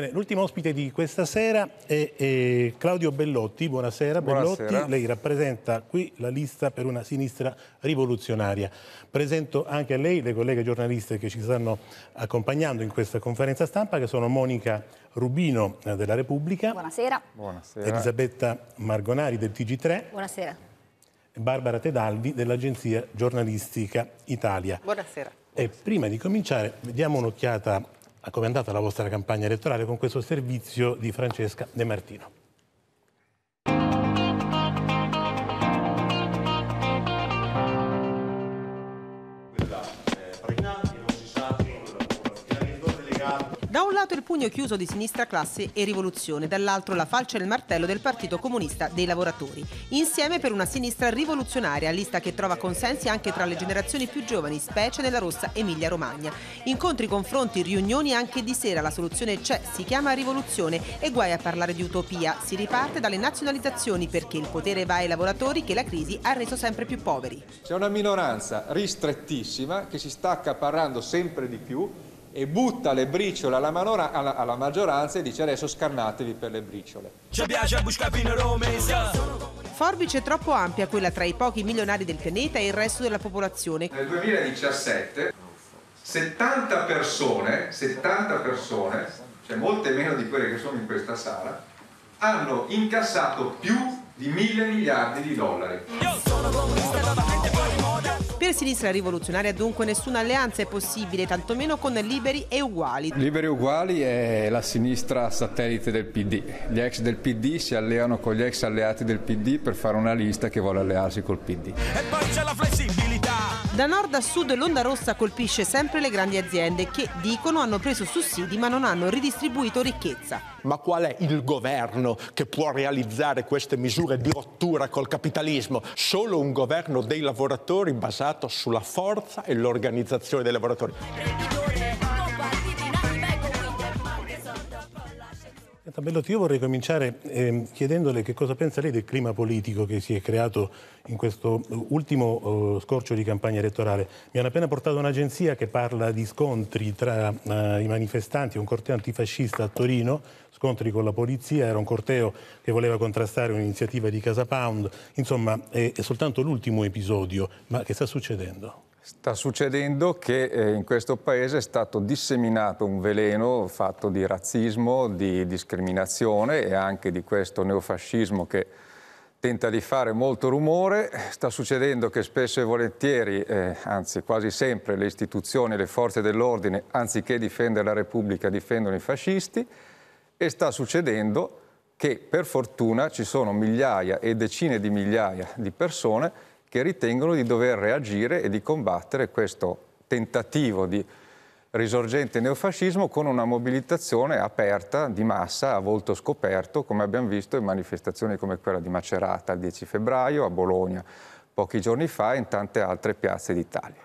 Bene, l'ultimo ospite di questa sera è, è Claudio Bellotti. Buonasera, Buonasera, Bellotti. Lei rappresenta qui la lista per una sinistra rivoluzionaria. Presento anche a lei le colleghe giornaliste che ci stanno accompagnando in questa conferenza stampa, che sono Monica Rubino eh, della Repubblica. Buonasera. Buonasera. Elisabetta Margonari del TG3. Buonasera. Barbara Tedalvi dell'Agenzia Giornalistica Italia. Buonasera. E prima di cominciare, diamo un'occhiata com'è andata la vostra campagna elettorale con questo servizio di Francesca De Martino. lato il pugno chiuso di sinistra classe e rivoluzione, dall'altro la falce e il martello del Partito Comunista dei Lavoratori. Insieme per una sinistra rivoluzionaria, lista che trova consensi anche tra le generazioni più giovani, specie nella rossa Emilia-Romagna. Incontri, confronti, riunioni anche di sera, la soluzione c'è, si chiama rivoluzione e guai a parlare di utopia. Si riparte dalle nazionalizzazioni perché il potere va ai lavoratori che la crisi ha reso sempre più poveri. C'è una minoranza ristrettissima che si sta accaparrando sempre di più e butta le briciole alla, manora, alla, alla maggioranza e dice adesso scannatevi per le briciole. Ci piace Forbice troppo ampia quella tra i pochi milionari del pianeta e il resto della popolazione. Nel 2017 70 persone, 70 persone, cioè molte meno di quelle che sono in questa sala, hanno incassato più di mille miliardi di dollari. Io sono comunista, per Sinistra Rivoluzionaria dunque nessuna alleanza è possibile, tantomeno con Liberi e Uguali. Liberi e Uguali è la sinistra satellite del PD. Gli ex del PD si alleano con gli ex alleati del PD per fare una lista che vuole allearsi col PD. E poi c'è la flessibilità. Da nord a sud l'onda rossa colpisce sempre le grandi aziende che dicono hanno preso sussidi ma non hanno ridistribuito ricchezza. Ma qual è il governo che può realizzare queste misure di rottura col capitalismo? Solo un governo dei lavoratori basato sulla forza e l'organizzazione dei lavoratori. Bellotti, io vorrei cominciare eh, chiedendole che cosa pensa lei del clima politico che si è creato in questo eh, ultimo eh, scorcio di campagna elettorale. Mi hanno appena portato un'agenzia che parla di scontri tra eh, i manifestanti, un corteo antifascista a Torino, scontri con la polizia, era un corteo che voleva contrastare un'iniziativa di Casa Pound, insomma è, è soltanto l'ultimo episodio, ma che sta succedendo? Sta succedendo che eh, in questo paese è stato disseminato un veleno fatto di razzismo, di discriminazione e anche di questo neofascismo che tenta di fare molto rumore. Sta succedendo che spesso e volentieri, eh, anzi quasi sempre, le istituzioni e le forze dell'ordine, anziché difendere la Repubblica, difendono i fascisti e sta succedendo che per fortuna ci sono migliaia e decine di migliaia di persone che ritengono di dover reagire e di combattere questo tentativo di risorgente neofascismo con una mobilitazione aperta di massa a volto scoperto, come abbiamo visto in manifestazioni come quella di Macerata il 10 febbraio, a Bologna pochi giorni fa e in tante altre piazze d'Italia.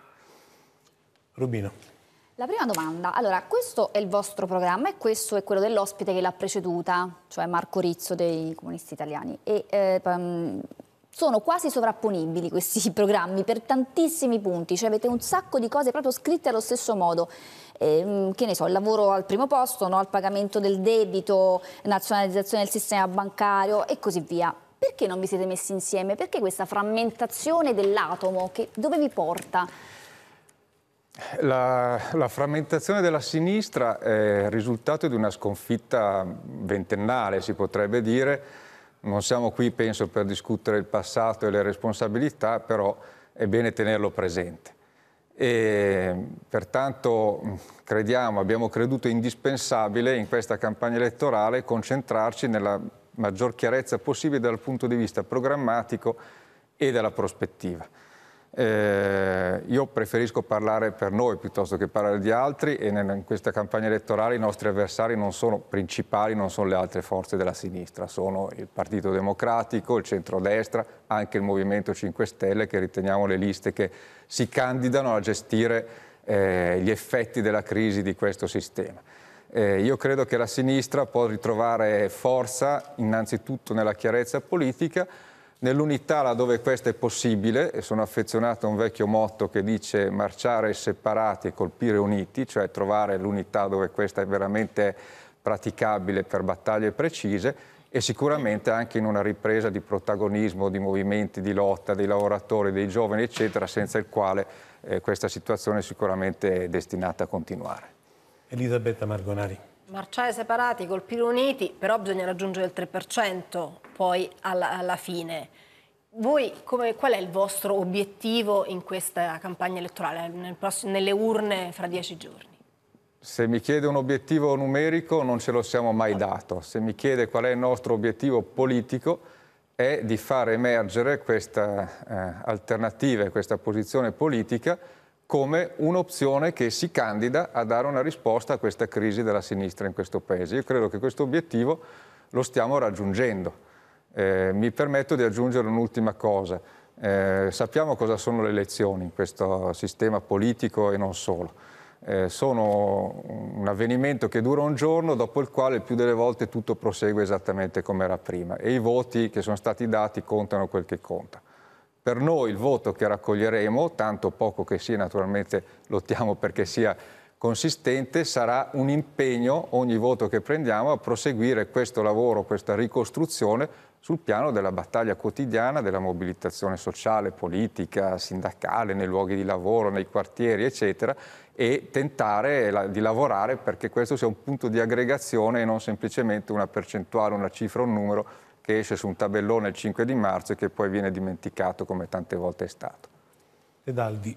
Rubino. La prima domanda, allora questo è il vostro programma e questo è quello dell'ospite che l'ha preceduta, cioè Marco Rizzo dei Comunisti Italiani. E, eh, sono quasi sovrapponibili questi programmi per tantissimi punti, cioè avete un sacco di cose proprio scritte allo stesso modo. Eh, che ne so, il lavoro al primo posto, no? al pagamento del debito, nazionalizzazione del sistema bancario e così via. Perché non vi siete messi insieme? Perché questa frammentazione dell'atomo? dove vi porta? La, la, frammentazione della sinistra è il risultato di una sconfitta ventennale, si potrebbe dire, non siamo qui, penso, per discutere il passato e le responsabilità, però è bene tenerlo presente. E pertanto crediamo, abbiamo creduto indispensabile in questa campagna elettorale concentrarci nella maggior chiarezza possibile dal punto di vista programmatico e della prospettiva. Eh, io preferisco parlare per noi piuttosto che parlare di altri e in questa campagna elettorale i nostri avversari non sono principali, non sono le altre forze della sinistra, sono il Partito Democratico, il centrodestra, anche il Movimento 5 Stelle che riteniamo le liste che si candidano a gestire eh, gli effetti della crisi di questo sistema. Eh, io credo che la sinistra può ritrovare forza innanzitutto nella chiarezza politica, nell'unità laddove questo è possibile, e sono affezionato a un vecchio motto che dice marciare separati e colpire uniti, cioè trovare l'unità dove questa è veramente praticabile per battaglie precise, e sicuramente anche in una ripresa di protagonismo, di movimenti, di lotta dei lavoratori, dei giovani, eccetera, senza il quale eh, questa situazione è sicuramente destinata a continuare. Elisabetta Margonari. Marciare separati, colpire uniti, però bisogna raggiungere il 3% poi alla, alla fine. Voi come, qual è il vostro obiettivo in questa campagna elettorale, nel prossimo, nelle urne fra dieci giorni? Se mi chiede un obiettivo numerico non ce lo siamo mai dato. Se mi chiede qual è il nostro obiettivo politico è di far emergere questa eh, alternativa e questa posizione politica come un'opzione che si candida a dare una risposta a questa crisi della sinistra in questo Paese. Io credo che questo obiettivo lo stiamo raggiungendo. Eh, mi permetto di aggiungere un'ultima cosa. Eh, sappiamo cosa sono le elezioni in questo sistema politico e non solo. Eh, sono un avvenimento che dura un giorno, dopo il quale più delle volte tutto prosegue esattamente come era prima e i voti che sono stati dati contano quel che conta. Per noi il voto che raccoglieremo, tanto poco che sia naturalmente lottiamo perché sia consistente, sarà un impegno, ogni voto che prendiamo, a proseguire questo lavoro, questa ricostruzione sul piano della battaglia quotidiana, della mobilitazione sociale, politica, sindacale, nei luoghi di lavoro, nei quartieri, eccetera, e tentare di lavorare perché questo sia un punto di aggregazione e non semplicemente una percentuale, una cifra, un numero che esce su un tabellone il 5 di marzo e che poi viene dimenticato come tante volte è stato. Ed Aldi.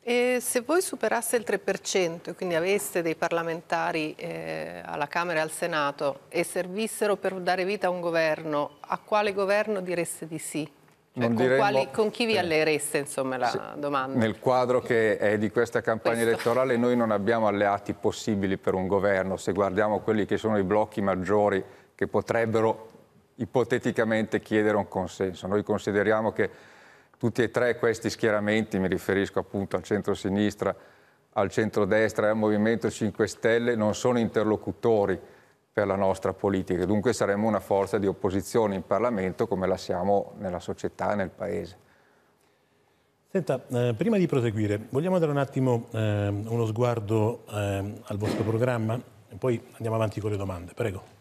E se voi superaste il 3%, quindi aveste dei parlamentari eh, alla Camera e al Senato e servissero per dare vita a un governo, a quale governo direste di sì? Cioè, con, diremmo... quali, con, chi vi alleereste insomma, la sì. domanda? Nel quadro che è di questa campagna Questo. elettorale noi non abbiamo alleati possibili per un governo, se guardiamo quelli che sono i blocchi maggiori che potrebbero ipoteticamente chiedere un consenso. Noi consideriamo che tutti e tre questi schieramenti, mi riferisco appunto al centro-sinistra, al centro-destra e al Movimento 5 Stelle, non sono interlocutori per la nostra politica. Dunque saremmo una forza di opposizione in Parlamento come la siamo nella società e nel Paese. Senta, eh, prima di proseguire, vogliamo dare un attimo eh, uno sguardo eh, al vostro programma e poi andiamo avanti con le domande. Prego.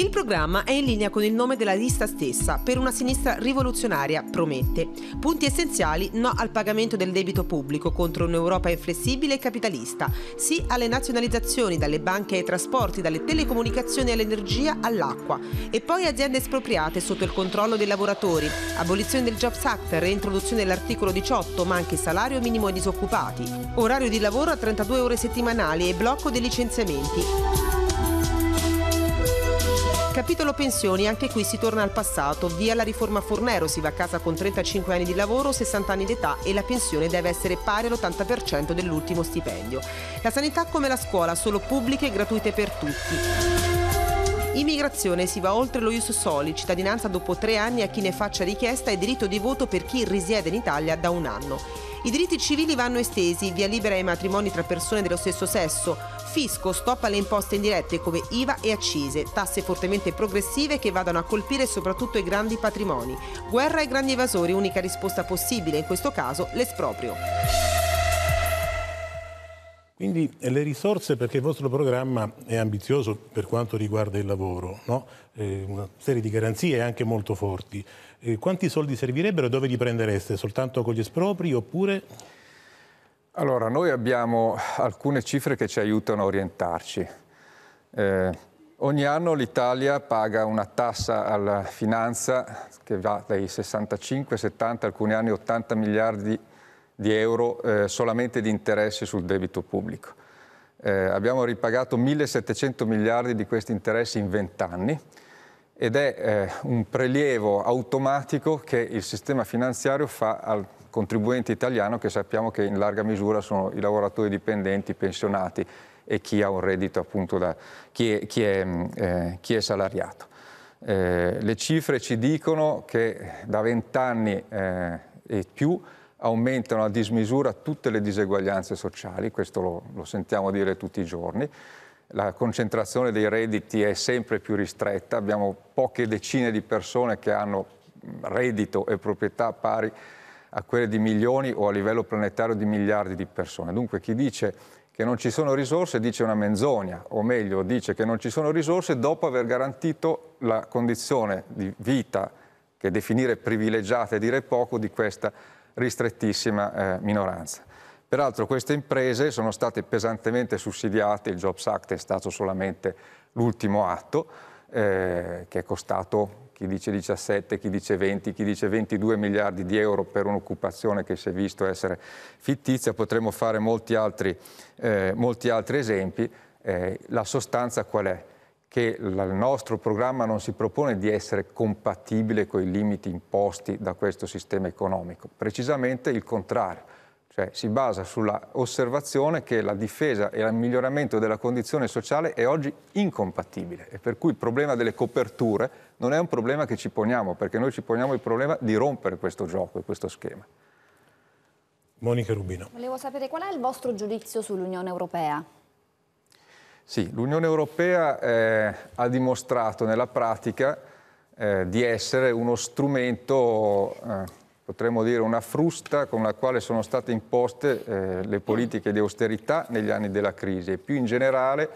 Il programma è in linea con il nome della lista stessa, per una sinistra rivoluzionaria, promette. Punti essenziali, no al pagamento del debito pubblico contro un'Europa inflessibile e capitalista, sì alle nazionalizzazioni dalle banche ai trasporti, dalle telecomunicazioni all'energia all'acqua e poi aziende espropriate sotto il controllo dei lavoratori, abolizione del Jobs Act, reintroduzione dell'articolo 18 ma anche salario minimo ai disoccupati, orario di lavoro a 32 ore settimanali e blocco dei licenziamenti capitolo pensioni, anche qui si torna al passato. Via la riforma Fornero, si va a casa con 35 anni di lavoro, 60 anni d'età e la pensione deve essere pari all'80% dell'ultimo stipendio. La sanità come la scuola, solo pubbliche e gratuite per tutti. Immigrazione si va oltre lo Ius Soli, cittadinanza dopo tre anni a chi ne faccia richiesta e diritto di voto per chi risiede in Italia da un anno. I diritti civili vanno estesi, via libera ai matrimoni tra persone dello stesso sesso, Fisco stop alle imposte indirette come IVA e accise, tasse fortemente progressive che vadano a colpire soprattutto i grandi patrimoni. Guerra ai grandi evasori, unica risposta possibile, in questo caso l'esproprio. Quindi eh, le risorse, perché il vostro programma è ambizioso per quanto riguarda il lavoro, no? eh, una serie di garanzie anche molto forti. Eh, quanti soldi servirebbero e dove li prendereste? Soltanto con gli espropri oppure allora, noi abbiamo alcune cifre che ci aiutano a orientarci. Eh, ogni anno l'Italia paga una tassa alla finanza che va dai 65, 70, alcuni anni 80 miliardi di euro eh, solamente di interessi sul debito pubblico. Eh, abbiamo ripagato 1.700 miliardi di questi interessi in 20 anni ed è eh, un prelievo automatico che il sistema finanziario fa al contribuente italiano che sappiamo che in larga misura sono i lavoratori dipendenti, pensionati e chi ha un reddito appunto da chi è, chi è, mm, eh, chi è salariato. Eh, le cifre ci dicono che da vent'anni eh, e più aumentano a dismisura tutte le diseguaglianze sociali, questo lo, lo sentiamo dire tutti i giorni la concentrazione dei redditi è sempre più ristretta, abbiamo poche decine di persone che hanno mm, reddito e proprietà pari a quelle di milioni o a livello planetario di miliardi di persone. Dunque chi dice che non ci sono risorse dice una menzogna, o meglio dice che non ci sono risorse dopo aver garantito la condizione di vita che definire privilegiata e dire poco di questa ristrettissima eh, minoranza. Peraltro queste imprese sono state pesantemente sussidiate, il Jobs Act è stato solamente l'ultimo atto, eh, che è costato chi dice 17, chi dice 20, chi dice 22 miliardi di euro per un'occupazione che si è visto essere fittizia, potremmo fare molti altri, eh, molti altri esempi. Eh, la sostanza qual è? Che il nostro programma non si propone di essere compatibile con i limiti imposti da questo sistema economico, precisamente il contrario cioè si basa sulla osservazione che la difesa e il miglioramento della condizione sociale è oggi incompatibile e per cui il problema delle coperture non è un problema che ci poniamo, perché noi ci poniamo il problema di rompere questo gioco e questo schema. Monica Rubino. Volevo sapere qual è il vostro giudizio sull'Unione Europea. Sì, l'Unione Europea eh, ha dimostrato nella pratica eh, di essere uno strumento eh, potremmo dire una frusta con la quale sono state imposte eh, le politiche di austerità negli anni della crisi e più in generale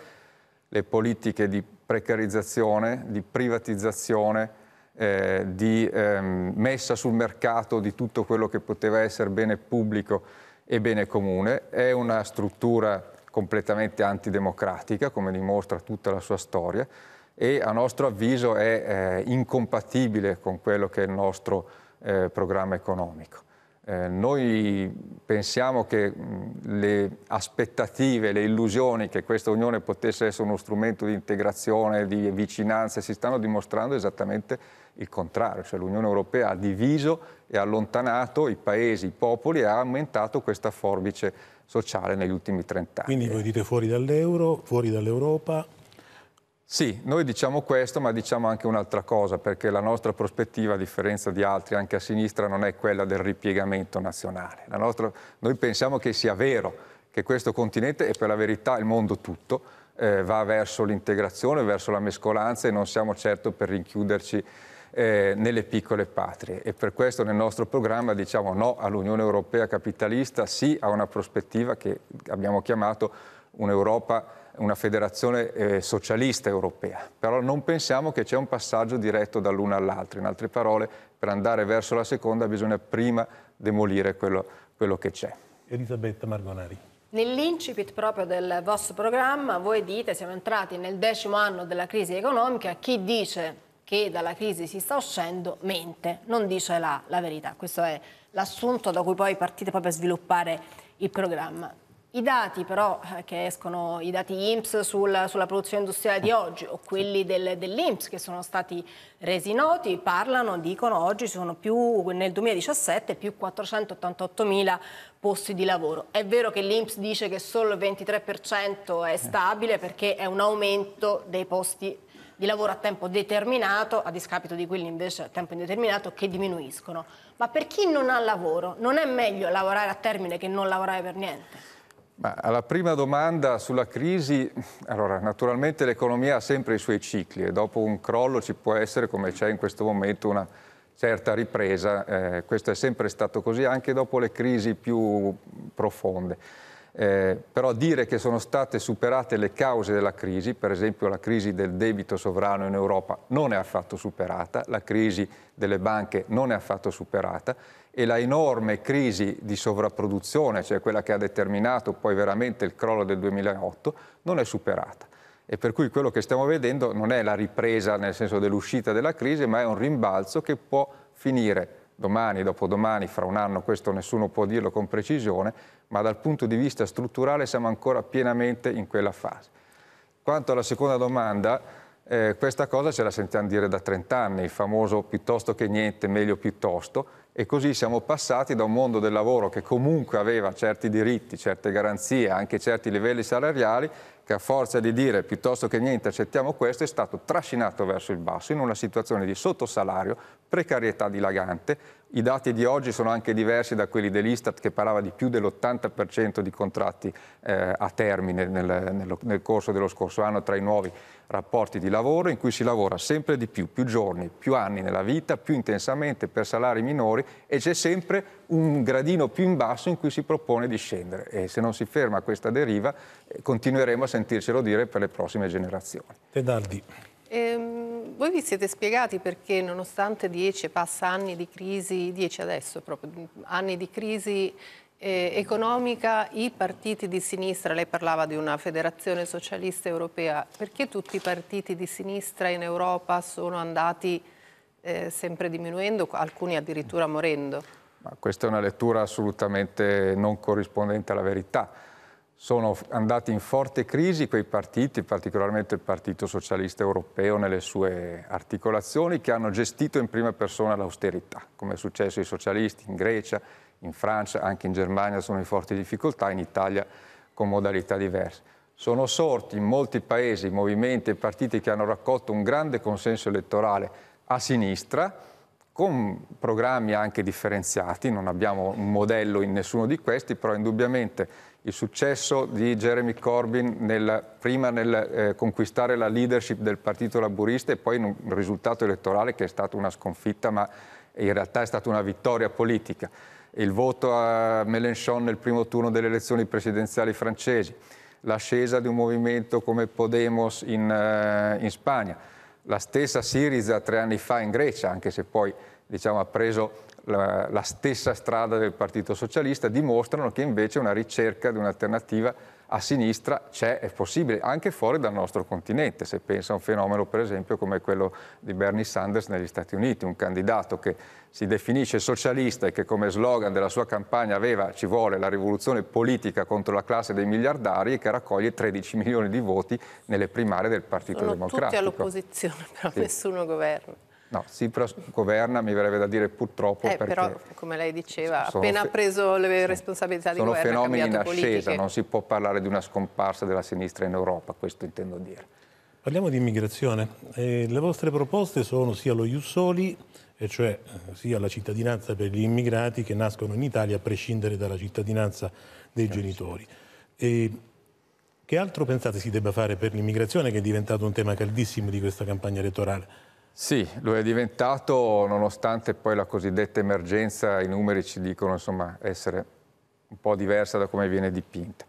le politiche di precarizzazione, di privatizzazione, eh, di ehm, messa sul mercato di tutto quello che poteva essere bene pubblico e bene comune. È una struttura completamente antidemocratica, come dimostra tutta la sua storia, e a nostro avviso è eh, incompatibile con quello che è il nostro eh, programma economico. Eh, noi pensiamo che mh, le aspettative, le illusioni che questa Unione potesse essere uno strumento di integrazione, di vicinanza, si stanno dimostrando esattamente il contrario. Cioè, L'Unione Europea ha diviso e allontanato i paesi, i popoli e ha aumentato questa forbice sociale negli ultimi trent'anni. Quindi voi dite fuori dall'euro, fuori dall'Europa, sì, noi diciamo questo, ma diciamo anche un'altra cosa, perché la nostra prospettiva, a differenza di altri, anche a sinistra, non è quella del ripiegamento nazionale. Nostra, noi pensiamo che sia vero che questo continente, e per la verità il mondo tutto, eh, va verso l'integrazione, verso la mescolanza e non siamo certo per rinchiuderci eh, nelle piccole patrie. E per questo nel nostro programma diciamo no all'Unione Europea capitalista, sì a una prospettiva che abbiamo chiamato un'Europa una federazione eh, socialista europea, però non pensiamo che c'è un passaggio diretto dall'una all'altra, in altre parole per andare verso la seconda bisogna prima demolire quello, quello che c'è. Elisabetta Margonari. Nell'incipit proprio del vostro programma voi dite siamo entrati nel decimo anno della crisi economica, chi dice che dalla crisi si sta uscendo mente, non dice la, la verità. Questo è l'assunto da cui poi partite proprio a sviluppare il programma. I dati però eh, che escono, i dati INPS sul, sulla produzione industriale di oggi o quelli del, dell'INPS che sono stati resi noti parlano, dicono oggi sono più, nel 2017 più 488 mila posti di lavoro. È vero che l'INPS dice che solo il 23% è stabile perché è un aumento dei posti di lavoro a tempo determinato, a discapito di quelli invece a tempo indeterminato, che diminuiscono. Ma per chi non ha lavoro, non è meglio lavorare a termine che non lavorare per niente? Ma alla prima domanda sulla crisi, allora naturalmente l'economia ha sempre i suoi cicli e dopo un crollo ci può essere, come c'è in questo momento, una certa ripresa. Eh, questo è sempre stato così anche dopo le crisi più profonde. Eh, però dire che sono state superate le cause della crisi, per esempio la crisi del debito sovrano in Europa non è affatto superata, la crisi delle banche non è affatto superata e la enorme crisi di sovrapproduzione, cioè quella che ha determinato poi veramente il crollo del 2008, non è superata. E per cui quello che stiamo vedendo non è la ripresa nel senso dell'uscita dalla crisi, ma è un rimbalzo che può finire domani, dopodomani, fra un anno, questo nessuno può dirlo con precisione, ma dal punto di vista strutturale siamo ancora pienamente in quella fase. Quanto alla seconda domanda, eh, questa cosa ce la sentiamo dire da 30 anni, il famoso piuttosto che niente, meglio piuttosto, e così siamo passati da un mondo del lavoro che comunque aveva certi diritti, certe garanzie, anche certi livelli salariali, che a forza di dire piuttosto che niente accettiamo questo è stato trascinato verso il basso in una situazione di sottosalario, precarietà dilagante, i dati di oggi sono anche diversi da quelli dell'Istat che parlava di più dell'80% di contratti eh, a termine nel, nel, nel, corso dello scorso anno tra i nuovi rapporti di lavoro in cui si lavora sempre di più, più giorni, più anni nella vita, più intensamente per salari minori e c'è sempre un gradino più in basso in cui si propone di scendere e se non si ferma questa deriva eh, continueremo a sentircelo dire per le prossime generazioni. Tedardi. Ehm, voi vi siete spiegati perché nonostante dieci passa anni di crisi, 10 adesso proprio, anni di crisi eh, economica, i partiti di sinistra, lei parlava di una federazione socialista europea, perché tutti i partiti di sinistra in Europa sono andati eh, sempre diminuendo, alcuni addirittura morendo? Ma questa è una lettura assolutamente non corrispondente alla verità sono andati in forte crisi quei partiti, particolarmente il Partito Socialista Europeo nelle sue articolazioni, che hanno gestito in prima persona l'austerità, come è successo ai socialisti in Grecia, in Francia, anche in Germania sono in forti difficoltà, in Italia con modalità diverse. Sono sorti in molti paesi movimenti e partiti che hanno raccolto un grande consenso elettorale a sinistra, con programmi anche differenziati, non abbiamo un modello in nessuno di questi, però indubbiamente il successo di Jeremy Corbyn nel, prima nel eh, conquistare la leadership del partito laburista e poi in un risultato elettorale che è stata una sconfitta ma in realtà è stata una vittoria politica. Il voto a Mélenchon nel primo turno delle elezioni presidenziali francesi, l'ascesa di un movimento come Podemos in, eh, in Spagna la stessa Siriza tre anni fa in Grecia, anche se poi diciamo, ha preso la, la stessa strada del Partito Socialista, dimostrano che invece una ricerca di un'alternativa a sinistra c'è, è possibile anche fuori dal nostro continente, se pensa a un fenomeno per esempio come quello di Bernie Sanders negli Stati Uniti, un candidato che si definisce socialista e che come slogan della sua campagna aveva ci vuole la rivoluzione politica contro la classe dei miliardari e che raccoglie 13 milioni di voti nelle primarie del Partito Sono Democratico. Tutti all'opposizione, però sì. nessuno governa. No, Tsipras governa, mi verrebbe da dire purtroppo eh, Però, come lei diceva, appena ha preso le responsabilità di governo Sono fenomeni in ascesa, non si può parlare di una scomparsa della sinistra in Europa, questo intendo dire. Parliamo di immigrazione. Eh, le vostre proposte sono sia lo Jussoli, e cioè eh, sia la cittadinanza per gli immigrati che nascono in Italia a prescindere dalla cittadinanza dei genitori. E che altro pensate si debba fare per l'immigrazione che è diventato un tema caldissimo di questa campagna elettorale? Sì, lo è diventato nonostante poi la cosiddetta emergenza, i numeri ci dicono insomma, essere un po' diversa da come viene dipinta.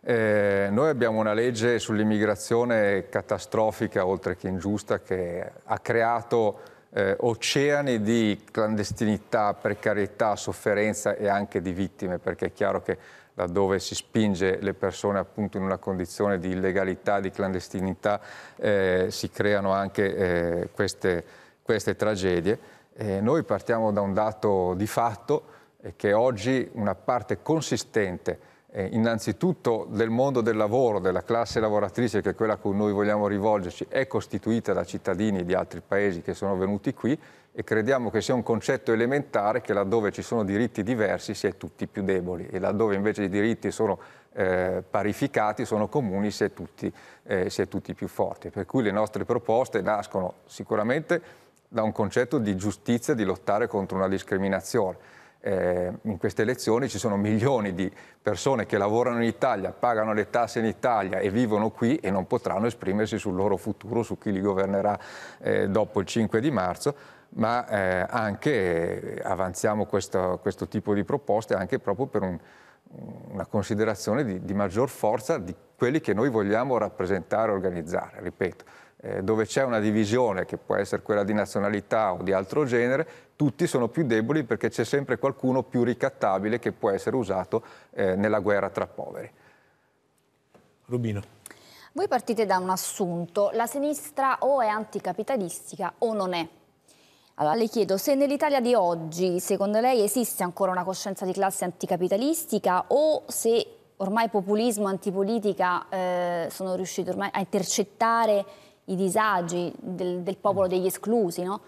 Eh, noi abbiamo una legge sull'immigrazione catastrofica, oltre che ingiusta, che ha creato eh, oceani di clandestinità, precarietà, sofferenza e anche di vittime, perché è chiaro che laddove si spinge le persone appunto in una condizione di illegalità, di clandestinità, eh, si creano anche eh, queste, queste, tragedie. Eh, noi partiamo da un dato di fatto eh, che oggi una parte consistente eh, innanzitutto del mondo del lavoro, della classe lavoratrice che è quella a cui noi vogliamo rivolgerci, è costituita da cittadini di altri paesi che sono venuti qui e crediamo che sia un concetto elementare che laddove ci sono diritti diversi si è tutti più deboli e laddove invece i diritti sono eh, parificati, sono comuni si è, tutti, eh, si è tutti più forti. Per cui le nostre proposte nascono sicuramente da un concetto di giustizia, di lottare contro una discriminazione eh, in queste elezioni ci sono milioni di persone che lavorano in Italia, pagano le tasse in Italia e vivono qui e non potranno esprimersi sul loro futuro, su chi li governerà eh, dopo il 5 di marzo, ma eh, anche eh, avanziamo questo, questo, tipo di proposte anche proprio per un, una considerazione di, di maggior forza di quelli che noi vogliamo rappresentare e organizzare, ripeto eh, dove c'è una divisione che può essere quella di nazionalità o di altro genere, tutti sono più deboli perché c'è sempre qualcuno più ricattabile che può essere usato eh, nella guerra tra poveri. Rubino. Voi partite da un assunto, la sinistra o è anticapitalistica o non è. Allora le chiedo se nell'Italia di oggi, secondo lei, esiste ancora una coscienza di classe anticapitalistica o se ormai populismo e antipolitica eh, sono riusciti ormai a intercettare i disagi del, del popolo mm. degli esclusi, no?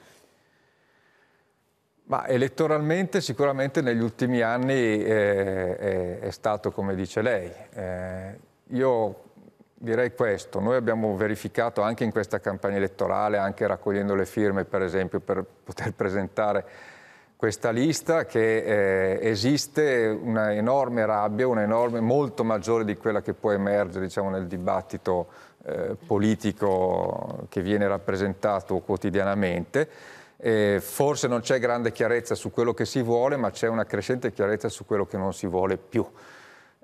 Ma elettoralmente sicuramente negli ultimi anni eh, è, è, stato come dice lei. Eh, io direi questo, noi abbiamo verificato anche in questa campagna elettorale, anche raccogliendo le firme per esempio per poter presentare questa lista, che eh, esiste una enorme rabbia, un'enorme, molto maggiore di quella che può emergere diciamo, nel dibattito eh, politico che viene rappresentato quotidianamente. Eh, forse non c'è grande chiarezza su quello che si vuole, ma c'è una crescente chiarezza su quello che non si vuole più.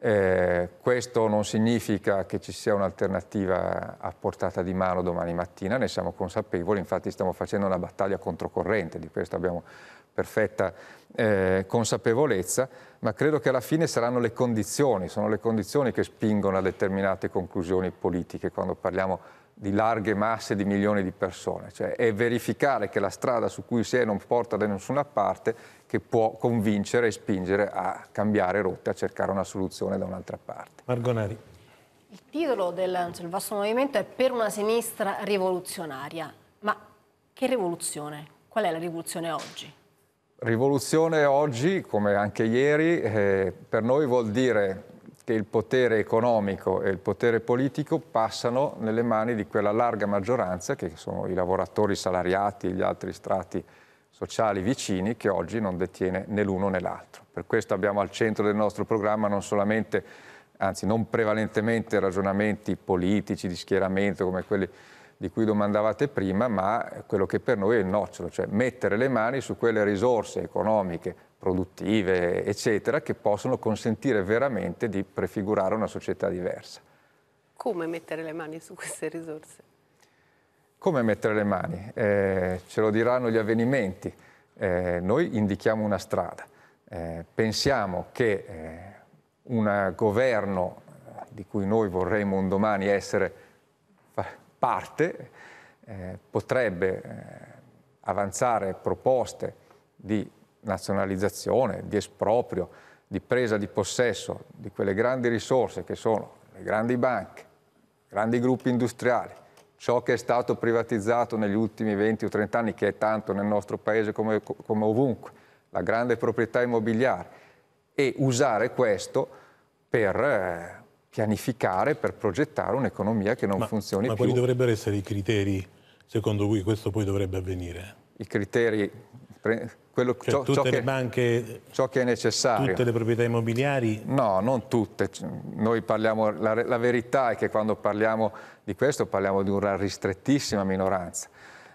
Eh, questo non significa che ci sia un'alternativa a portata di mano domani mattina, ne siamo consapevoli, infatti stiamo facendo una battaglia controcorrente, di questo abbiamo perfetta eh, consapevolezza, ma credo che alla fine saranno le condizioni, sono le condizioni che spingono a determinate conclusioni politiche quando parliamo di larghe masse di milioni di persone, cioè è verificare che la strada su cui si è non porta da nessuna parte che può convincere e spingere a cambiare rotta, a cercare una soluzione da un'altra parte. Margonari. Il titolo del, cioè, vostro movimento è Per una sinistra rivoluzionaria, ma che rivoluzione? Qual è la rivoluzione oggi? Rivoluzione oggi, come anche ieri, eh, per noi vuol dire che il potere economico e il potere politico passano nelle mani di quella larga maggioranza che sono i lavoratori salariati, e gli altri strati sociali vicini che oggi non detiene né l'uno né l'altro. Per questo abbiamo al centro del nostro programma non solamente, anzi non prevalentemente ragionamenti politici di schieramento come quelli di cui domandavate prima, ma quello che per noi è il nocciolo, cioè mettere le mani su quelle risorse economiche, produttive, eccetera, che possono consentire veramente di prefigurare una società diversa. Come mettere le mani su queste risorse? Come mettere le mani? Eh, ce lo diranno gli avvenimenti. Eh, noi indichiamo una strada. Eh, pensiamo che eh, un governo eh, di cui noi vorremmo un domani essere parte eh, potrebbe eh, avanzare proposte di nazionalizzazione, di esproprio, di presa di possesso di quelle grandi risorse che sono le grandi banche, grandi gruppi industriali, ciò che è stato privatizzato negli ultimi 20 o 30 anni, che è tanto nel nostro paese come, come ovunque, la grande proprietà immobiliare, e usare questo per eh, pianificare, per progettare un'economia che non ma, funzioni ma più. Ma quali dovrebbero essere i criteri secondo cui questo poi dovrebbe avvenire? I criteri, quello, cioè, ciò, tutte ciò le che, banche, ciò che è necessario. Tutte le proprietà immobiliari? No, non tutte. Noi parliamo, la, la verità è che quando parliamo di questo parliamo di una ristrettissima minoranza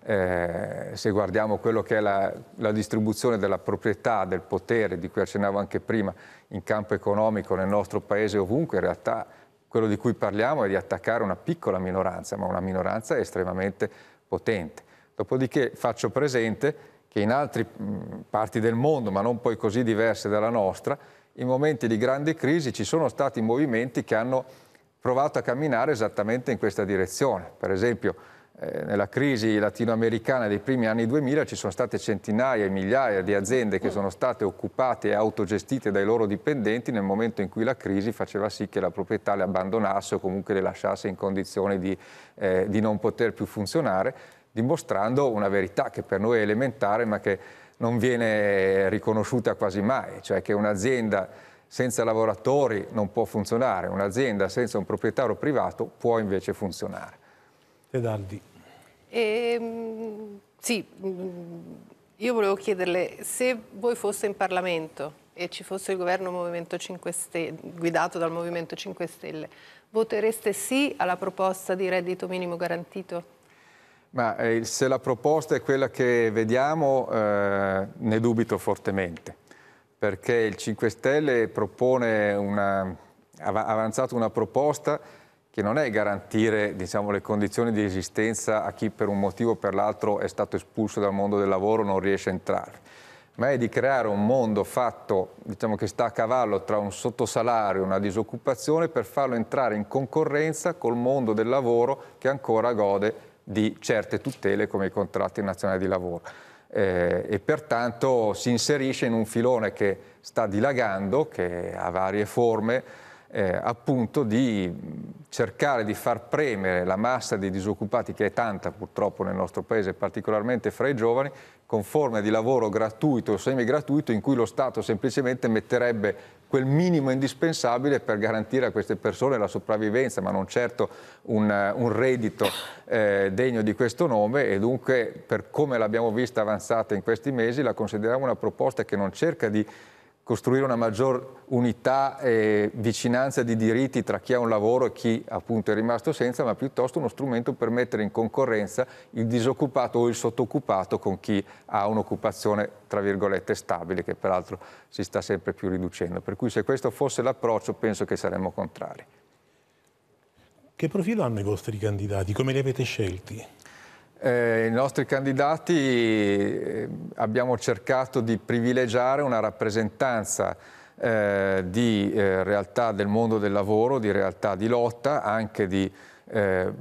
eh, se guardiamo quello che è la, la, distribuzione della proprietà, del potere, di cui accennavo anche prima, in campo economico nel nostro paese ovunque, in realtà quello di cui parliamo è di attaccare una piccola minoranza, ma una minoranza estremamente potente. Dopodiché faccio presente che in altre parti del mondo, ma non poi così diverse dalla nostra, in momenti di grande crisi ci sono stati movimenti che hanno provato a camminare esattamente in questa direzione. Per esempio eh, nella crisi latinoamericana dei primi anni 2000 ci sono state centinaia e migliaia di aziende che sono state occupate e autogestite dai loro dipendenti nel momento in cui la crisi faceva sì che la proprietà le abbandonasse o comunque le lasciasse in condizioni di, eh, di non poter più funzionare, dimostrando una verità che per noi è elementare ma che non viene riconosciuta quasi mai, cioè che un'azienda senza lavoratori non può funzionare, un'azienda senza un proprietario privato può invece funzionare. Pedaldi. Ehm, sì, mm, io volevo chiederle se voi foste in Parlamento e ci fosse il governo Stelle, guidato dal Movimento 5 Stelle, votereste sì alla proposta di reddito minimo garantito? Ma eh, se la proposta è quella che vediamo, eh, ne dubito fortemente, perché il 5 Stelle propone una, ha avanzato una proposta che non è garantire diciamo, le condizioni di esistenza a chi per un motivo o per l'altro è stato espulso dal mondo del lavoro non riesce a entrare, ma è di creare un mondo fatto, diciamo, che sta a cavallo tra un sottosalario e una disoccupazione per farlo entrare in concorrenza col mondo del lavoro che ancora gode di certe tutele come i contratti nazionali di lavoro. Eh, e pertanto si inserisce in un filone che sta dilagando, che ha varie forme, eh, appunto di cercare di far premere la massa di disoccupati che è tanta purtroppo nel nostro paese, particolarmente fra i giovani, con forme di lavoro gratuito o semigratuito in cui lo Stato semplicemente metterebbe quel minimo indispensabile per garantire a queste persone la sopravvivenza, ma non certo un, un reddito eh, degno di questo nome e dunque per come l'abbiamo vista avanzata in questi mesi la consideriamo una proposta che non cerca di costruire una maggior unità e vicinanza di diritti tra chi ha un lavoro e chi appunto è rimasto senza, ma piuttosto uno strumento per mettere in concorrenza il disoccupato o il sottoccupato con chi ha un'occupazione tra virgolette stabile, che peraltro si sta sempre più riducendo. Per cui se questo fosse l'approccio penso che saremmo contrari. Che profilo hanno i vostri candidati? Come li avete scelti? Eh, I nostri candidati eh, abbiamo cercato di privilegiare una rappresentanza eh, di eh, realtà del mondo del lavoro, di realtà di lotta, anche di eh,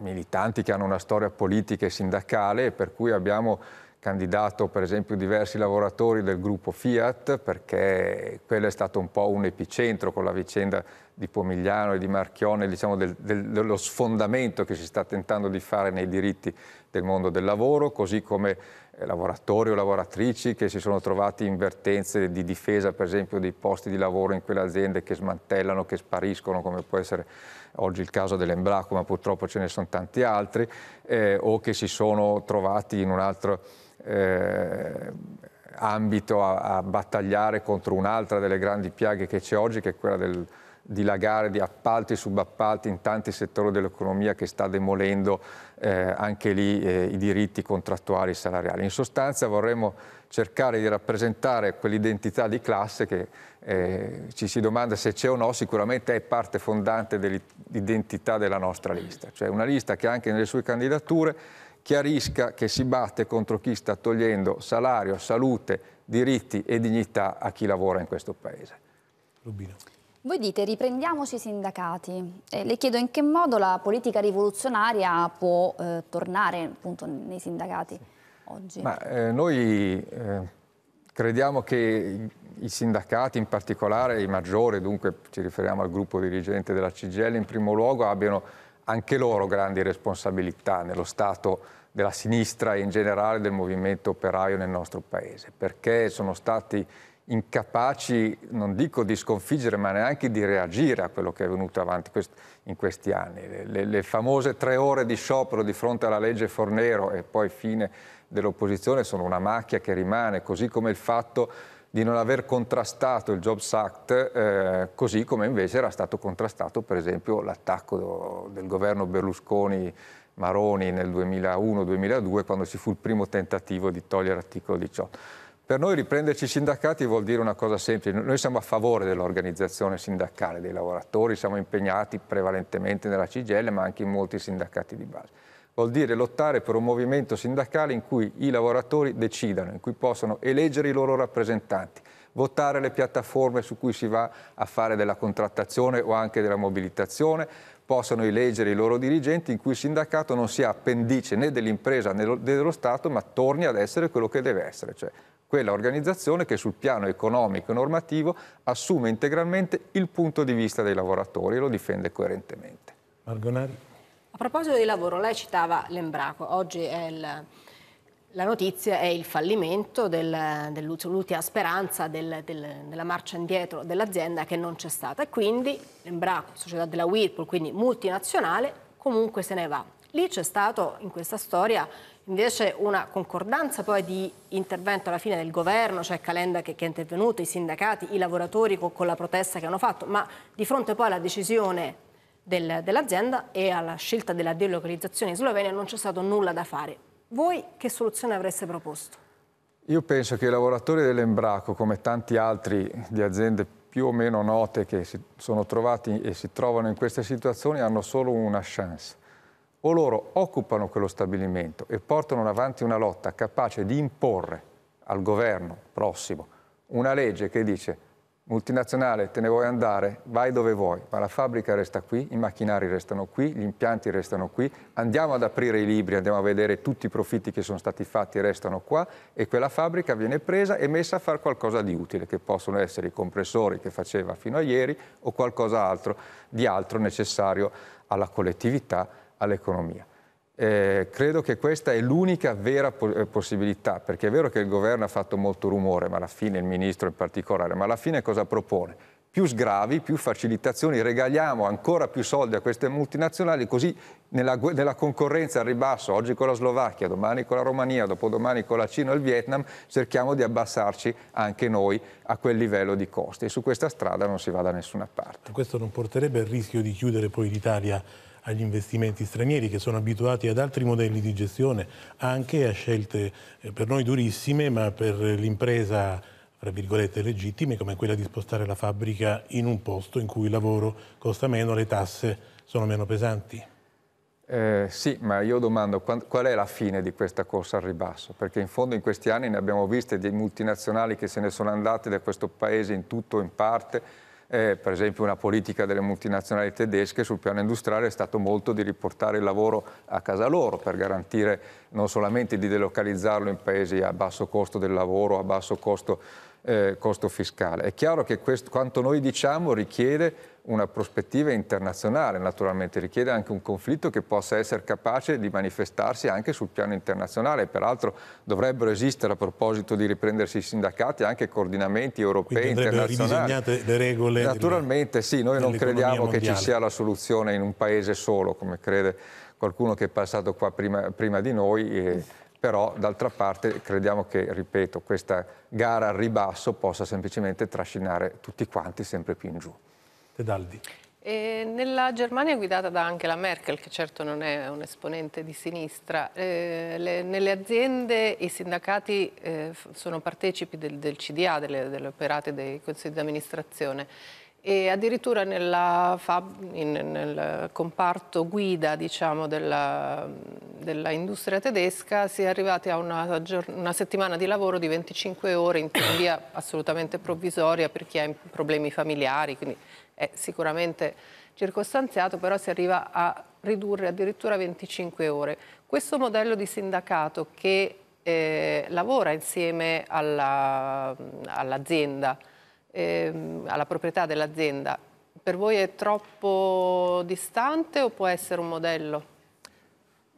militanti che hanno una storia politica e sindacale, per cui abbiamo candidato per esempio diversi lavoratori del gruppo Fiat perché quello è stato un po' un epicentro con la vicenda di Pomigliano e di Marchione, diciamo del, del, dello sfondamento che si sta tentando di fare nei diritti del mondo del lavoro, così come eh, lavoratori o lavoratrici che si sono trovati in vertenze di difesa, per esempio, dei posti di lavoro in quelle aziende che smantellano, che spariscono, come può essere oggi il caso dell'Embraco, ma purtroppo ce ne sono tanti altri, eh, o che si sono trovati in un altro... Eh, ambito a, a, battagliare contro un'altra delle grandi piaghe che c'è oggi, che è quella del, dilagare di appalti e subappalti in tanti settori dell'economia che sta demolendo eh, anche lì eh, i diritti contrattuali e salariali. In sostanza vorremmo cercare di rappresentare quell'identità di classe che eh, ci si domanda se c'è o no, sicuramente è parte fondante dell'identità della nostra lista, cioè una lista che anche nelle sue candidature chiarisca che si batte contro chi sta togliendo salario, salute, diritti e dignità a chi lavora in questo Paese. Rubino. Voi dite riprendiamoci i sindacati. Eh, le chiedo in che modo la politica rivoluzionaria può eh, tornare appunto, nei sindacati oggi. Ma, eh, noi eh, crediamo che i sindacati, in particolare i maggiori, dunque ci riferiamo al gruppo dirigente della CGL in primo luogo, abbiano anche loro grandi responsabilità nello stato della sinistra e in generale del movimento operaio nel nostro paese, perché sono stati incapaci, non dico di sconfiggere, ma neanche di reagire a quello che è venuto avanti in questi anni. Le, le famose tre ore di sciopero di fronte alla legge Fornero e poi fine dell'opposizione sono una macchia che rimane, così come il fatto di non aver contrastato il Jobs Act, eh, così come invece era stato contrastato per esempio l'attacco del governo Berlusconi Maroni nel 2001-2002 quando ci fu il primo tentativo di togliere l'articolo 18. Per noi riprenderci i sindacati vuol dire una cosa semplice, noi siamo a favore dell'organizzazione sindacale dei lavoratori, siamo impegnati prevalentemente nella CGL ma anche in molti sindacati di base. Vuol dire lottare per un movimento sindacale in cui i lavoratori decidano, in cui possono eleggere i loro rappresentanti, votare le piattaforme su cui si va a fare della contrattazione o anche della mobilitazione, possano eleggere i loro dirigenti in cui il sindacato non sia appendice né dell'impresa né dello Stato ma torni ad essere quello che deve essere, cioè quella organizzazione che sul piano economico e normativo assume integralmente il punto di vista dei lavoratori e lo difende coerentemente. Margonari. A proposito di lavoro, lei citava l'Embraco, oggi è il la notizia è il fallimento dell'ultima speranza del, del, della marcia indietro dell'azienda che non c'è stata e quindi l'Embraco, società della Whirlpool, quindi multinazionale, comunque se ne va. Lì c'è stato in questa storia invece una concordanza poi di intervento alla fine del governo, cioè Calenda che, che è intervenuto, i sindacati, i lavoratori con, con la protesta che hanno fatto, ma di fronte poi alla decisione del, dell'azienda e alla scelta della delocalizzazione in Slovenia non c'è stato nulla da fare. Voi che soluzione avreste proposto? Io penso che i lavoratori dell'Embraco, come tanti altri di aziende più o meno note che si sono trovati e si trovano in queste situazioni, hanno solo una chance. O loro occupano quello stabilimento e portano avanti una lotta capace di imporre al governo prossimo una legge che dice multinazionale, te ne vuoi andare, vai dove vuoi, ma la fabbrica resta qui, i macchinari restano qui, gli impianti restano qui, andiamo ad aprire i libri, andiamo a vedere tutti i profitti che sono stati fatti, restano qua e quella fabbrica viene presa e messa a fare qualcosa di utile, che possono essere i compressori che faceva fino a ieri o qualcosa altro, di altro necessario alla collettività, all'economia. Eh, credo che questa è l'unica vera po eh, possibilità, perché è vero che il governo ha fatto molto rumore, ma alla fine il ministro in particolare, ma alla fine cosa propone? Più sgravi, più facilitazioni, regaliamo ancora più soldi a queste multinazionali, così nella, nella concorrenza al ribasso, oggi con la Slovacchia, domani con la Romania, dopodomani con la Cina e il Vietnam, cerchiamo di abbassarci anche noi a quel livello di costi e su questa strada non si va da nessuna parte. Questo non porterebbe al rischio di chiudere poi l'Italia? agli investimenti stranieri che sono abituati ad altri modelli di gestione, anche a scelte eh, per noi durissime ma per l'impresa tra virgolette legittime come quella di spostare la fabbrica in un posto in cui il lavoro costa meno, le tasse sono meno pesanti. Eh, sì, ma io domando qual è la fine di questa corsa al ribasso? Perché in fondo in questi anni ne abbiamo viste dei multinazionali che se ne sono andate da questo paese in tutto o in parte, eh, per esempio una politica delle multinazionali tedesche sul piano industriale è stato molto di riportare il lavoro a casa loro per garantire non solamente di delocalizzarlo in paesi a basso costo del lavoro, a basso costo eh, costo fiscale. È chiaro che questo, quanto noi diciamo richiede una prospettiva internazionale, naturalmente, richiede anche un conflitto che possa essere capace di manifestarsi anche sul piano internazionale. Peraltro dovrebbero esistere, a proposito di riprendersi i sindacati, anche coordinamenti europei Quindi internazionali. le regole. Naturalmente, sì, noi non crediamo mondiale. che ci sia la soluzione in un paese solo, come crede qualcuno che è passato qua prima, prima di noi. E, però d'altra parte crediamo che, ripeto, questa gara al ribasso possa semplicemente trascinare tutti quanti sempre più in giù. Tedaldi. E nella Germania guidata da Angela Merkel, che certo non è un esponente di sinistra, eh, le, nelle aziende i sindacati eh, sono partecipi del, del CDA, delle, delle operate dei consigli di amministrazione e addirittura fab, in, nel comparto guida diciamo, della, della, industria tedesca si è arrivati a una, una settimana di lavoro di 25 ore in, in via assolutamente provvisoria per chi ha problemi familiari, quindi è sicuramente circostanziato, però si arriva a ridurre addirittura 25 ore. Questo modello di sindacato che eh, lavora insieme all'azienda alla ehm, alla proprietà dell'azienda, per voi è troppo distante o può essere un modello?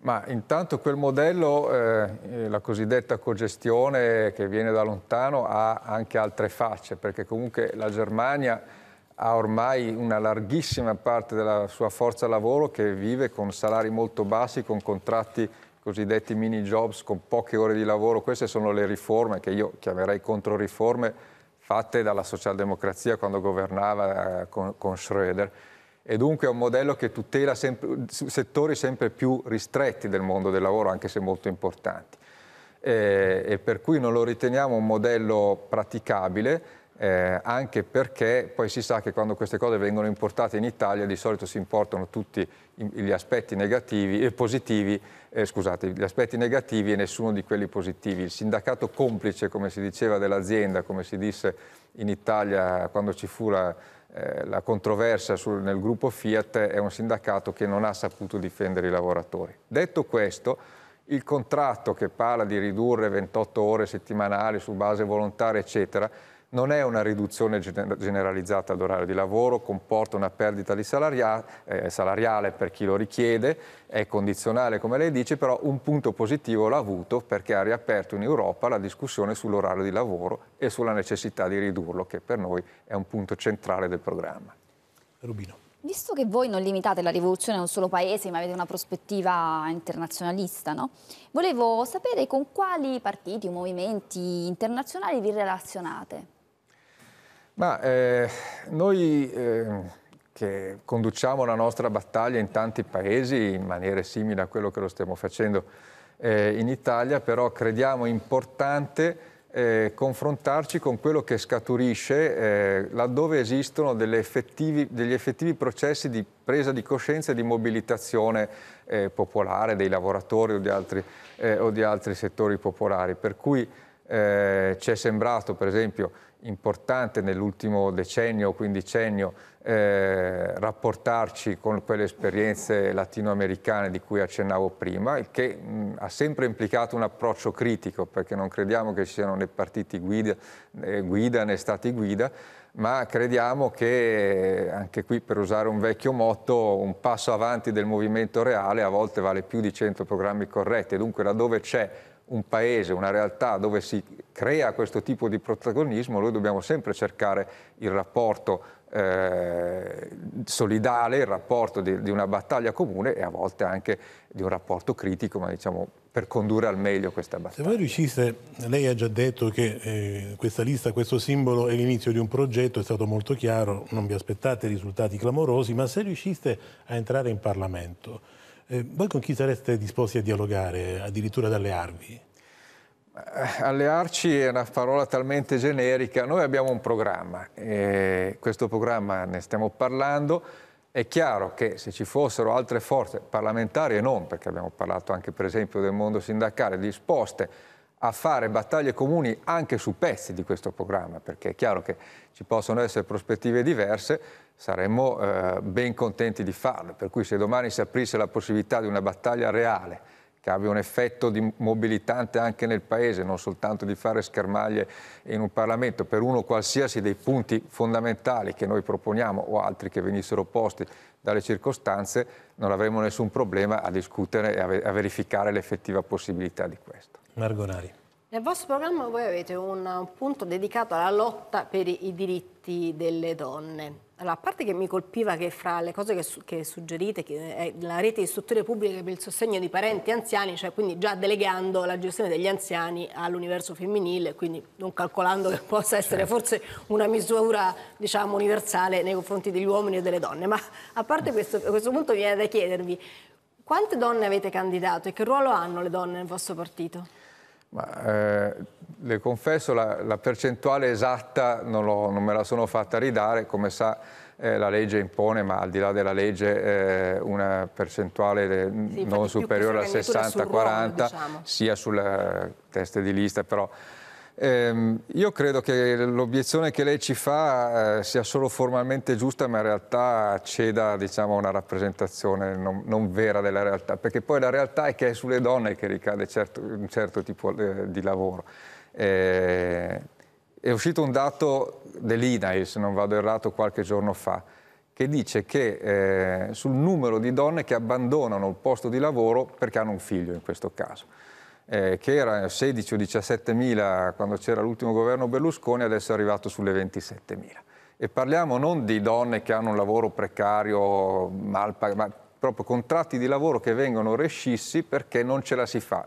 Ma intanto quel modello, eh, la cosiddetta cogestione che viene da lontano, ha anche altre facce, perché comunque la Germania ha ormai una larghissima parte della sua forza lavoro che vive con salari molto bassi, con contratti cosiddetti mini jobs, con poche ore di lavoro. Queste sono le riforme che io chiamerei controriforme fatte dalla socialdemocrazia quando governava eh, con, con Schröder e dunque è un modello che tutela sempre, settori sempre più ristretti del mondo del lavoro, anche se molto importanti. E, eh, e per cui non lo riteniamo un modello praticabile, eh, anche perché poi si sa che quando queste cose vengono importate in Italia di solito si importano tutti gli aspetti negativi e positivi, eh, scusate, gli aspetti negativi e nessuno di quelli positivi. Il sindacato complice, come si diceva, dell'azienda, come si disse in Italia quando ci fu la, eh, la controversia sul, nel gruppo Fiat, è un sindacato che non ha saputo difendere i lavoratori. Detto questo, il contratto che parla di ridurre 28 ore settimanali su base volontaria, eccetera, non è una riduzione generalizzata all'orario di lavoro, comporta una perdita di salaria, eh, salariale per chi lo richiede, è condizionale come lei dice, però un punto positivo l'ha avuto perché ha riaperto in Europa la discussione sull'orario di lavoro e sulla necessità di ridurlo, che per noi è un punto centrale del programma. Rubino. Visto che voi non limitate la rivoluzione a un solo paese, ma avete una prospettiva internazionalista, no? volevo sapere con quali partiti o movimenti internazionali vi relazionate. Ma eh, noi eh, che conduciamo la nostra battaglia in tanti paesi in maniera simile a quello che lo stiamo facendo eh, in Italia, però crediamo importante eh, confrontarci con quello che scaturisce eh, laddove esistono effettivi, degli effettivi processi di presa di coscienza e di mobilitazione eh, popolare dei lavoratori o di altri, o di altri settori popolari. Per cui ci è sembrato, per esempio, importante nell'ultimo decennio o quindicennio eh, rapportarci con quelle esperienze latinoamericane di cui accennavo prima, che mh, ha sempre implicato un approccio critico, perché non crediamo che ci siano né partiti guida, né, guida, né stati guida, ma crediamo che, anche qui per usare un vecchio motto, un passo avanti del movimento reale a volte vale più di 100 programmi corretti, dunque laddove c'è un paese, una realtà dove si crea questo tipo di protagonismo, noi dobbiamo sempre cercare il rapporto eh, solidale, il rapporto di, di, una battaglia comune e a volte anche di un rapporto critico, ma diciamo per condurre al meglio questa battaglia. Se voi riusciste, lei ha già detto che eh, questa lista, questo simbolo è l'inizio di un progetto, è stato molto chiaro, non vi aspettate risultati clamorosi, ma se riusciste a entrare in Parlamento, eh, voi con chi sareste disposti a dialogare, addirittura ad eh, allearvi? Allearci è una parola talmente generica, noi abbiamo un programma, e questo programma ne stiamo parlando, è chiaro che se ci fossero altre forze parlamentari e non, perché abbiamo parlato anche per esempio del mondo sindacale, disposte a fare battaglie comuni anche su pezzi di questo programma, perché è chiaro che ci possono essere prospettive diverse, saremmo eh, ben contenti di farlo. Per cui se domani si aprisse la possibilità di una battaglia reale, che abbia un effetto mobilitante anche nel Paese, non soltanto di fare schermaglie in un Parlamento, per uno qualsiasi dei punti fondamentali che noi proponiamo o altri che venissero posti dalle circostanze, non avremmo nessun problema a discutere e a verificare l'effettiva possibilità di questo. Margonari. Nel vostro programma voi avete un punto dedicato alla lotta per i diritti delle donne. Allora, a parte che mi colpiva che fra le cose che, su che suggerite che è la rete di strutture pubbliche per il sostegno di parenti anziani, cioè quindi già delegando la gestione degli anziani all'universo femminile, quindi non calcolando che possa essere certo. forse una misura diciamo, universale nei confronti degli uomini e delle donne. Ma a parte questo, a questo punto viene da chiedervi quante donne avete candidato e che ruolo hanno le donne nel vostro partito? Ma, eh, le confesso la, la percentuale esatta non, non, me la sono fatta ridare, come sa eh, la legge impone, ma al di là della legge eh, una percentuale sì, non superiore al 60-40 diciamo. sia sulle teste di lista, però eh, io credo che l'obiezione che lei ci fa eh, sia solo formalmente giusta, ma in realtà ceda diciamo, una rappresentazione non, non, vera della realtà, perché poi la realtà è che è sulle donne che ricade certo, un certo tipo eh, di lavoro. Eh, è uscito un dato dell'INAIL, se non vado errato, qualche giorno fa, che dice che eh, sul numero di donne che abbandonano il posto di lavoro perché hanno un figlio in questo caso eh, che era 16 o 17 mila quando c'era l'ultimo governo Berlusconi, adesso è arrivato sulle 27 mila. E parliamo non di donne che hanno un lavoro precario, mal pagato, ma proprio contratti di lavoro che vengono rescissi perché non ce la si fa.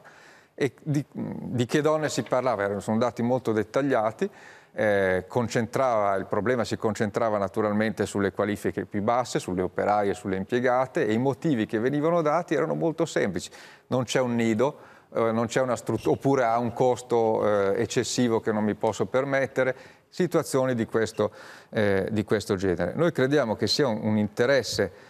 E di, di che donne si parlava? Sono dati molto dettagliati. Eh, il problema si concentrava naturalmente sulle qualifiche più basse, sulle operaie, sulle impiegate e i motivi che venivano dati erano molto semplici. Non c'è un nido, eh, oppure ha un costo eh, eccessivo che non mi posso permettere, situazioni di questo, eh, di questo genere. Noi crediamo che sia un, un interesse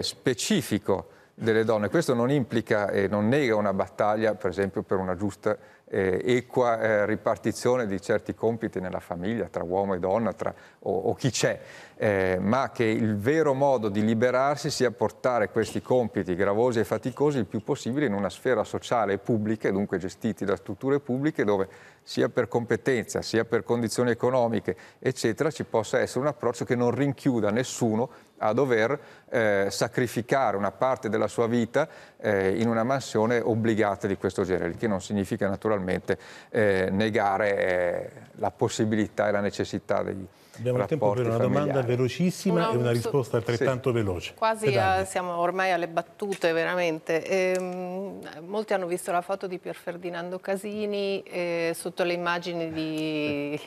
specifico delle donne. Questo non implica e non nega una battaglia, per esempio, per una giusta eh, equa eh, ripartizione di certi compiti nella famiglia, tra uomo e donna, tra, o, o, chi c'è, eh, ma che il vero modo di liberarsi sia portare questi compiti gravosi e faticosi il più possibile in una sfera sociale e pubblica, e dunque gestiti da strutture pubbliche, dove sia per competenza, sia per condizioni economiche, eccetera, ci possa essere un approccio che non rinchiuda nessuno a dover eh, sacrificare una parte della sua vita eh, in una mansione obbligata di questo genere, il che non significa naturalmente eh, negare eh, la possibilità e la necessità dei Abbiamo il tempo per una familiari. domanda velocissima una, e una risposta altrettanto sì. veloce. Quasi a, siamo ormai alle battute, veramente. Ehm, molti hanno visto la foto di Pier Ferdinando Casini eh, sotto le immagini di,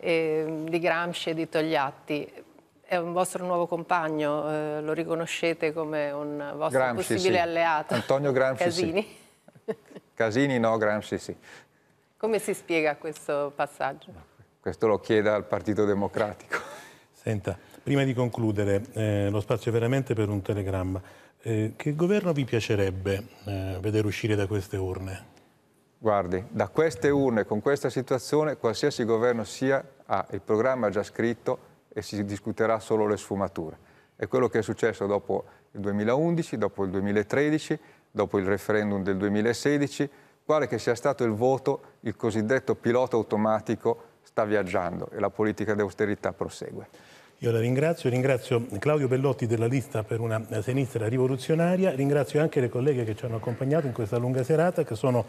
eh, di Gramsci e di Togliatti. È un vostro nuovo compagno, eh, lo riconoscete come un vostro Gramsci, possibile sì. alleato. Antonio Gramsci. Casini. Sì. Casini no, Gramsci sì. Come si spiega questo passaggio? Questo lo chieda al Partito Democratico. Senta, prima di concludere, eh, lo spazio è veramente per un telegramma. Eh, che governo vi piacerebbe eh, vedere uscire da queste urne? Guardi, da queste urne, con questa situazione, qualsiasi governo sia, ha il programma già scritto, e si discuterà solo le sfumature. È quello che è successo dopo il 2011, dopo il 2013, dopo il referendum del 2016, quale che sia stato il voto, il cosiddetto pilota automatico sta viaggiando e la politica di austerità prosegue. Io la ringrazio, ringrazio Claudio Bellotti della lista per una sinistra rivoluzionaria, ringrazio anche le colleghe che ci hanno accompagnato in questa lunga serata che sono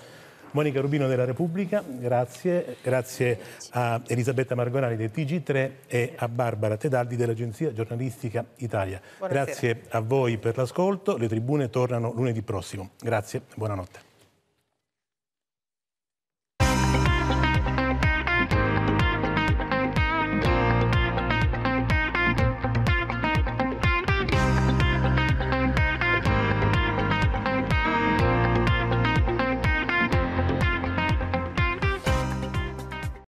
Monica Rubino della Repubblica, grazie, grazie a Elisabetta Margonari del TG3 e a Barbara Tedaldi dell'Agenzia Giornalistica Italia. Buonasera. Grazie a voi per l'ascolto, le tribune tornano lunedì prossimo. Grazie, buonanotte.